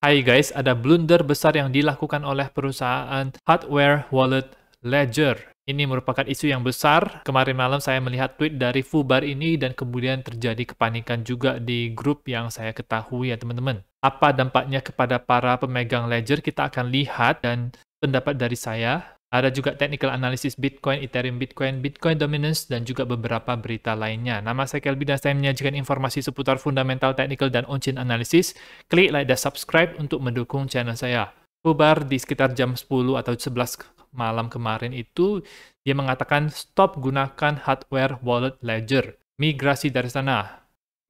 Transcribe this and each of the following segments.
Hai guys, ada blunder besar yang dilakukan oleh perusahaan hardware wallet Ledger. Ini merupakan isu yang besar. Kemarin malam saya melihat tweet dari Fubar ini dan kemudian terjadi kepanikan juga di grup yang saya ketahui ya teman-teman. Apa dampaknya kepada para pemegang Ledger kita akan lihat dan pendapat dari saya ada juga technical analysis Bitcoin, Ethereum Bitcoin, Bitcoin dominance, dan juga beberapa berita lainnya. Nama saya Kelby dan saya menyajikan informasi seputar fundamental technical dan on-chain analysis. Klik like dan subscribe untuk mendukung channel saya. Kubar di sekitar jam 10 atau 11 malam kemarin itu, dia mengatakan stop gunakan hardware wallet ledger. Migrasi dari sana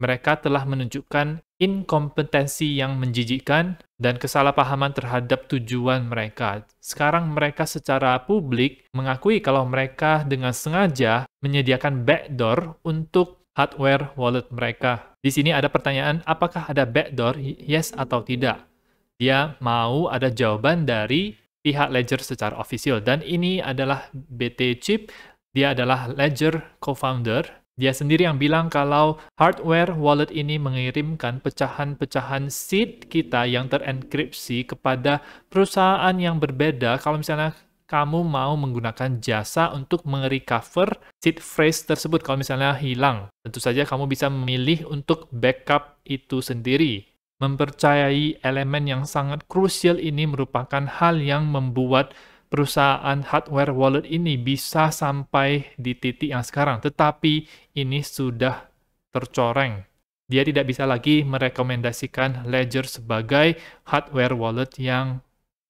mereka telah menunjukkan inkompetensi yang menjijikkan dan kesalahpahaman terhadap tujuan mereka. Sekarang mereka secara publik mengakui kalau mereka dengan sengaja menyediakan backdoor untuk hardware wallet mereka. Di sini ada pertanyaan apakah ada backdoor, yes atau tidak. Dia mau ada jawaban dari pihak Ledger secara ofisial dan ini adalah BT Chip, dia adalah Ledger co-founder dia sendiri yang bilang kalau hardware wallet ini mengirimkan pecahan-pecahan seed kita yang terenkripsi kepada perusahaan yang berbeda kalau misalnya kamu mau menggunakan jasa untuk merecover seed phrase tersebut kalau misalnya hilang. Tentu saja kamu bisa memilih untuk backup itu sendiri. Mempercayai elemen yang sangat krusial ini merupakan hal yang membuat perusahaan hardware wallet ini bisa sampai di titik yang sekarang, tetapi ini sudah tercoreng. Dia tidak bisa lagi merekomendasikan Ledger sebagai hardware wallet yang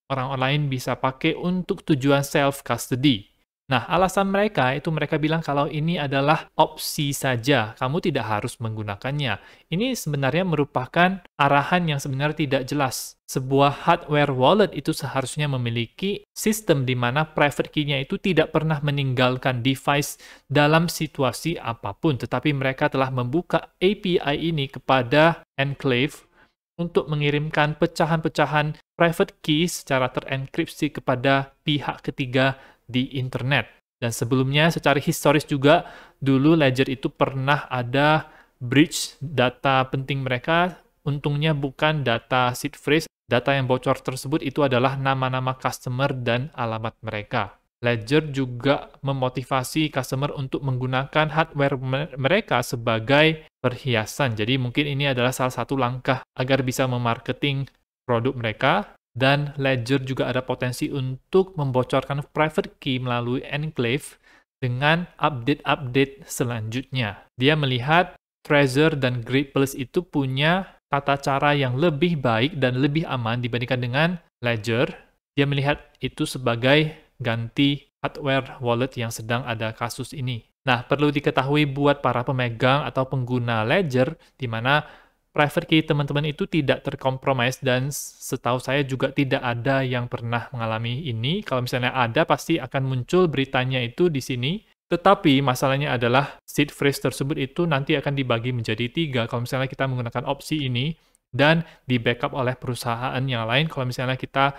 orang lain bisa pakai untuk tujuan self custody. Nah, alasan mereka itu mereka bilang kalau ini adalah opsi saja, kamu tidak harus menggunakannya. Ini sebenarnya merupakan arahan yang sebenarnya tidak jelas. Sebuah hardware wallet itu seharusnya memiliki sistem di mana private key-nya itu tidak pernah meninggalkan device dalam situasi apapun, tetapi mereka telah membuka API ini kepada Enclave untuk mengirimkan pecahan-pecahan private key secara terenkripsi kepada pihak ketiga di internet. Dan sebelumnya secara historis juga dulu Ledger itu pernah ada breach data penting mereka. Untungnya bukan data seed phrase, data yang bocor tersebut itu adalah nama-nama customer dan alamat mereka. Ledger juga memotivasi customer untuk menggunakan hardware mereka sebagai perhiasan. Jadi mungkin ini adalah salah satu langkah agar bisa memarketing produk mereka dan Ledger juga ada potensi untuk membocorkan private key melalui enclave dengan update-update selanjutnya. Dia melihat Trezor dan Great Plus itu punya tata cara yang lebih baik dan lebih aman dibandingkan dengan Ledger. Dia melihat itu sebagai ganti hardware wallet yang sedang ada kasus ini. Nah, perlu diketahui buat para pemegang atau pengguna Ledger, di mana private key teman-teman itu tidak terkompromis dan setahu saya juga tidak ada yang pernah mengalami ini. Kalau misalnya ada pasti akan muncul beritanya itu di sini. Tetapi masalahnya adalah seed phrase tersebut itu nanti akan dibagi menjadi tiga kalau misalnya kita menggunakan opsi ini dan di backup oleh perusahaan yang lain kalau misalnya kita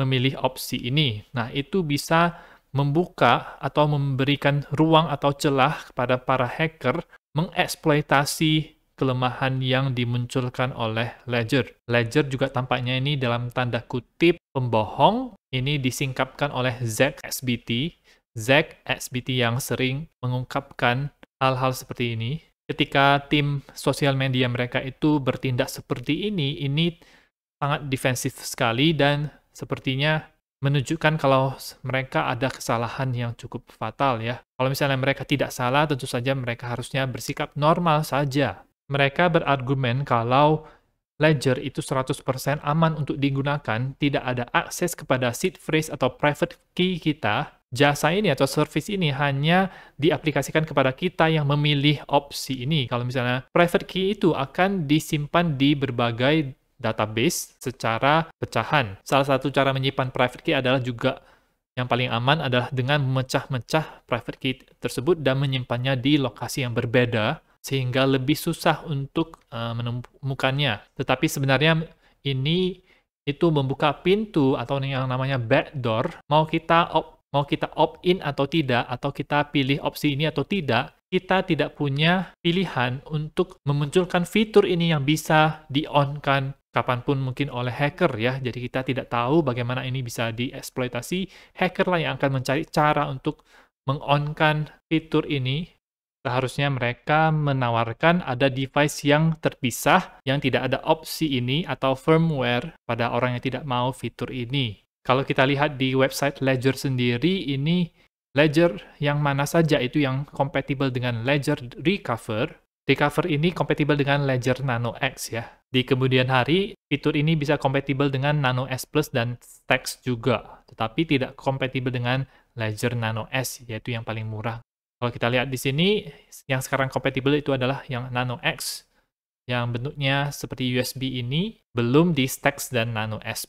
memilih opsi ini. Nah, itu bisa membuka atau memberikan ruang atau celah kepada para hacker mengeksploitasi kelemahan yang dimunculkan oleh Ledger. Ledger juga tampaknya ini dalam tanda kutip pembohong, ini disingkapkan oleh Zack SBT. Zack SBT yang sering mengungkapkan hal-hal seperti ini. Ketika tim sosial media mereka itu bertindak seperti ini, ini sangat defensif sekali dan sepertinya menunjukkan kalau mereka ada kesalahan yang cukup fatal ya. Kalau misalnya mereka tidak salah, tentu saja mereka harusnya bersikap normal saja. Mereka berargumen kalau ledger itu 100% aman untuk digunakan, tidak ada akses kepada seed phrase atau private key kita, jasa ini atau service ini hanya diaplikasikan kepada kita yang memilih opsi ini. Kalau misalnya private key itu akan disimpan di berbagai database secara pecahan. Salah satu cara menyimpan private key adalah juga yang paling aman adalah dengan memecah-mecah private key tersebut dan menyimpannya di lokasi yang berbeda sehingga lebih susah untuk uh, menemukannya. Tetapi sebenarnya ini itu membuka pintu atau yang namanya backdoor, mau kita op, mau kita opt in atau tidak atau kita pilih opsi ini atau tidak, kita tidak punya pilihan untuk memunculkan fitur ini yang bisa di-on-kan kapanpun mungkin oleh hacker ya. Jadi kita tidak tahu bagaimana ini bisa dieksploitasi. Hacker lah yang akan mencari cara untuk meng on fitur ini seharusnya mereka menawarkan ada device yang terpisah yang tidak ada opsi ini atau firmware pada orang yang tidak mau fitur ini. Kalau kita lihat di website Ledger sendiri, ini Ledger yang mana saja itu yang kompatibel dengan Ledger Recover. Recover ini kompatibel dengan Ledger Nano X ya. Di kemudian hari, fitur ini bisa kompatibel dengan Nano S Plus dan Stacks juga, tetapi tidak kompatibel dengan Ledger Nano S, yaitu yang paling murah. Kalau kita lihat di sini, yang sekarang compatible itu adalah yang Nano X, yang bentuknya seperti USB ini, belum di Stacks dan Nano S+.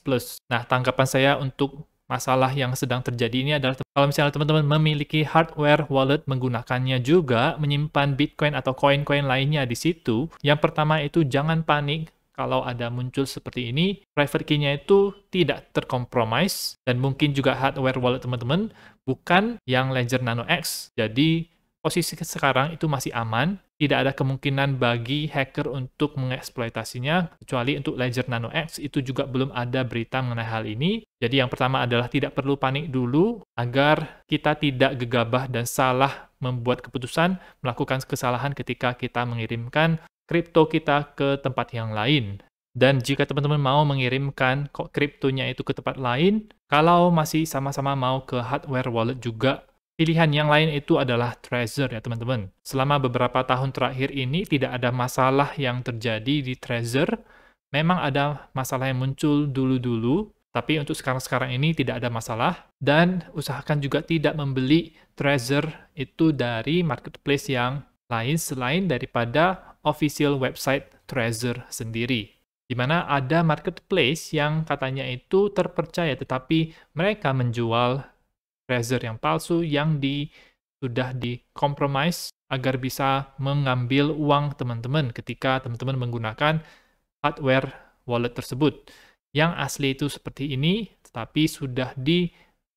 Nah, tanggapan saya untuk masalah yang sedang terjadi ini adalah kalau misalnya teman-teman memiliki hardware wallet menggunakannya juga menyimpan Bitcoin atau koin-koin lainnya di situ, yang pertama itu jangan panik kalau ada muncul seperti ini, private key-nya itu tidak terkompromis dan mungkin juga hardware wallet teman-teman bukan yang Ledger Nano X. Jadi posisi sekarang itu masih aman, tidak ada kemungkinan bagi hacker untuk mengeksploitasinya kecuali untuk Ledger Nano X itu juga belum ada berita mengenai hal ini. Jadi yang pertama adalah tidak perlu panik dulu agar kita tidak gegabah dan salah membuat keputusan, melakukan kesalahan ketika kita mengirimkan kripto kita ke tempat yang lain. Dan jika teman-teman mau mengirimkan kok kriptonya itu ke tempat lain, kalau masih sama-sama mau ke hardware wallet juga, pilihan yang lain itu adalah Trezor ya teman-teman. Selama beberapa tahun terakhir ini tidak ada masalah yang terjadi di Trezor. Memang ada masalah yang muncul dulu-dulu, tapi untuk sekarang-sekarang ini tidak ada masalah. Dan usahakan juga tidak membeli Trezor itu dari marketplace yang lain selain daripada official website Trezor sendiri. Di mana ada marketplace yang katanya itu terpercaya tetapi mereka menjual Trezor yang palsu yang di sudah dikompromis agar bisa mengambil uang teman-teman ketika teman-teman menggunakan hardware wallet tersebut. Yang asli itu seperti ini, tetapi sudah di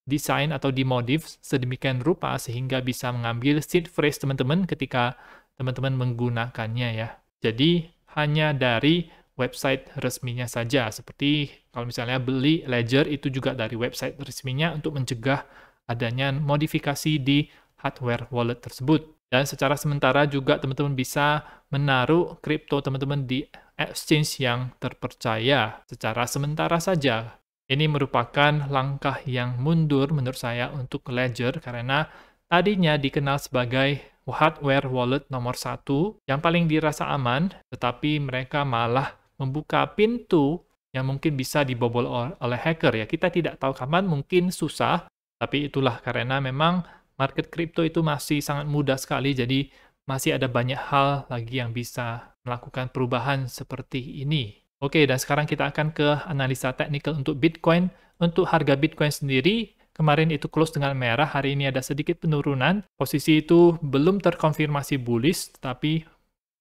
desain atau dimodif sedemikian rupa sehingga bisa mengambil seed phrase teman-teman ketika teman-teman menggunakannya ya. Jadi hanya dari website resminya saja. Seperti kalau misalnya beli ledger itu juga dari website resminya untuk mencegah adanya modifikasi di hardware wallet tersebut. Dan secara sementara juga teman-teman bisa menaruh kripto teman-teman di exchange yang terpercaya secara sementara saja ini merupakan langkah yang mundur menurut saya untuk Ledger karena tadinya dikenal sebagai hardware wallet nomor satu yang paling dirasa aman, tetapi mereka malah membuka pintu yang mungkin bisa dibobol oleh hacker ya. Kita tidak tahu kapan, mungkin susah, tapi itulah karena memang market crypto itu masih sangat mudah sekali, jadi masih ada banyak hal lagi yang bisa melakukan perubahan seperti ini. Oke, dan sekarang kita akan ke analisa teknikal untuk Bitcoin. Untuk harga Bitcoin sendiri, kemarin itu close dengan merah, hari ini ada sedikit penurunan. Posisi itu belum terkonfirmasi bullish, tetapi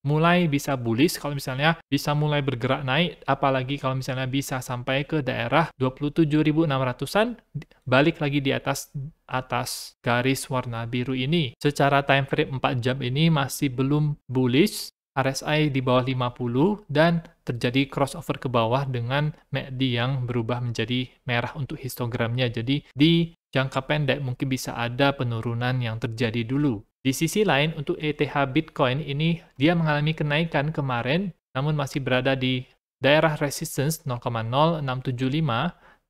mulai bisa bullish kalau misalnya bisa mulai bergerak naik apalagi kalau misalnya bisa sampai ke daerah 27.600-an balik lagi di atas atas garis warna biru ini. Secara time frame 4 jam ini masih belum bullish RSI di bawah 50 dan terjadi crossover ke bawah dengan MACD e yang berubah menjadi merah untuk histogramnya. Jadi di jangka pendek mungkin bisa ada penurunan yang terjadi dulu. Di sisi lain untuk ETH Bitcoin ini dia mengalami kenaikan kemarin namun masih berada di daerah resistance 0,0675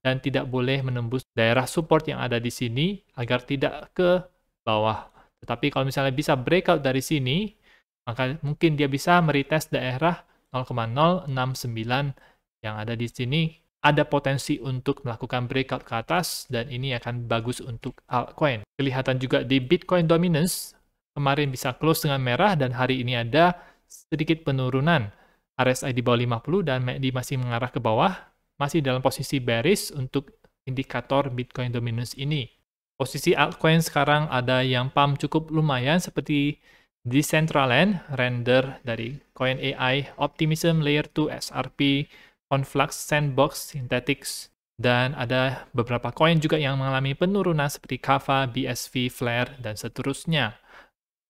dan tidak boleh menembus daerah support yang ada di sini agar tidak ke bawah. Tetapi kalau misalnya bisa breakout dari sini, maka mungkin dia bisa meretest daerah 0,069 yang ada di sini. Ada potensi untuk melakukan breakout ke atas dan ini akan bagus untuk altcoin. Kelihatan juga di Bitcoin Dominance, kemarin bisa close dengan merah dan hari ini ada sedikit penurunan. RSI di bawah 50 dan MACD e masih mengarah ke bawah, masih dalam posisi bearish untuk indikator Bitcoin Dominance ini. Posisi altcoin sekarang ada yang pump cukup lumayan seperti Decentraland, render dari Coin AI, Optimism Layer 2 sRP Conflux Sandbox, Synthetics, dan ada beberapa koin juga yang mengalami penurunan seperti Kava, BSV, Flare, dan seterusnya.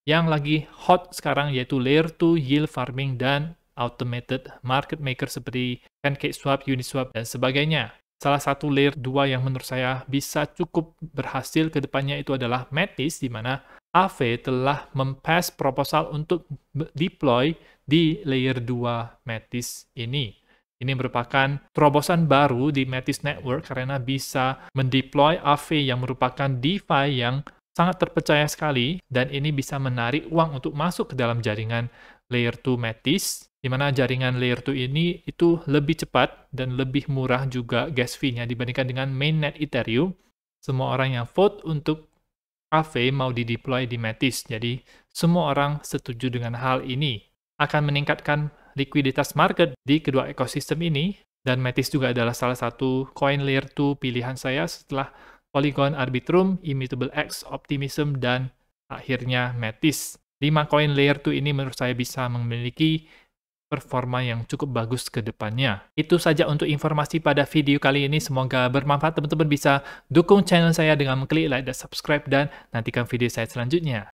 Yang lagi hot sekarang yaitu Layer 2 Yield Farming dan Automated Market Maker seperti PancakeSwap, Uniswap, dan sebagainya. Salah satu layer 2 yang menurut saya bisa cukup berhasil ke depannya itu adalah Metis, di mana AV telah mempass proposal untuk deploy di layer 2 Metis ini. Ini merupakan terobosan baru di Metis Network karena bisa mendeploy AV yang merupakan DeFi yang sangat terpercaya sekali dan ini bisa menarik uang untuk masuk ke dalam jaringan layer 2 Metis di mana jaringan layer 2 ini itu lebih cepat dan lebih murah juga gas fee-nya dibandingkan dengan mainnet Ethereum. Semua orang yang vote untuk AV mau dideploy di Metis, jadi semua orang setuju dengan hal ini. Akan meningkatkan likuiditas market di kedua ekosistem ini, dan Metis juga adalah salah satu coin layer 2 pilihan saya setelah Polygon Arbitrum, Immutable X, Optimism, dan akhirnya Metis. 5 koin layer 2 ini menurut saya bisa memiliki performa yang cukup bagus ke depannya. Itu saja untuk informasi pada video kali ini. Semoga bermanfaat. Teman-teman bisa dukung channel saya dengan mengklik like dan subscribe dan nantikan video saya selanjutnya.